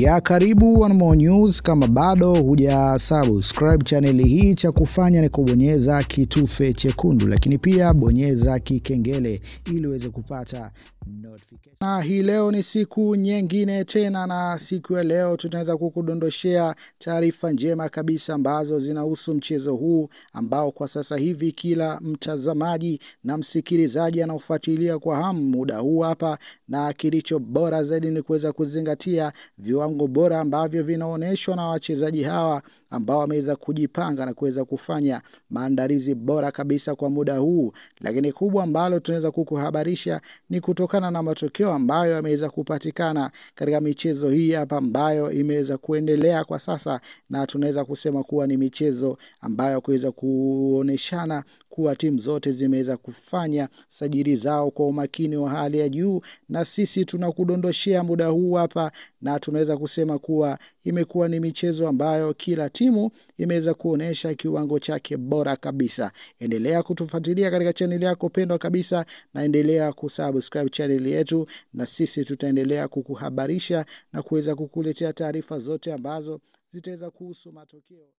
ya karibu One More News. Kama bado huja subscribe chaneli hii, cha kufanya ni kubonyeza kitufe chekundu, lakini pia bonyeza kikengele ili uweze kupata notification. Na hii leo ni siku nyingine tena, na siku ya leo tunaweza kukudondoshea taarifa njema kabisa ambazo zinahusu mchezo huu ambao kwa sasa hivi kila mtazamaji na msikilizaji anaofuatilia kwa hamu muda huu hapa, na kilicho bora zaidi ni kuweza kuzingatia viwa viwango bora ambavyo vinaonyeshwa na wachezaji hawa ambao wameweza kujipanga na kuweza kufanya maandalizi bora kabisa kwa muda huu, lakini kubwa ambalo tunaweza kukuhabarisha ni kutokana na matokeo ambayo yameweza kupatikana katika michezo hii hapa ambayo imeweza kuendelea kwa sasa, na tunaweza kusema kuwa ni michezo ambayo kuweza kuoneshana kuwa timu zote zimeweza kufanya sajili zao kwa umakini wa hali ya juu, na sisi tunakudondoshea muda huu hapa, na tunaweza kusema kuwa imekuwa ni michezo ambayo kila timu imeweza kuonyesha kiwango chake bora kabisa. Endelea kutufuatilia katika chaneli yako pendwa kabisa, na endelea kusubscribe chaneli yetu, na sisi tutaendelea kukuhabarisha na kuweza kukuletea taarifa zote ambazo zitaweza kuhusu matokeo.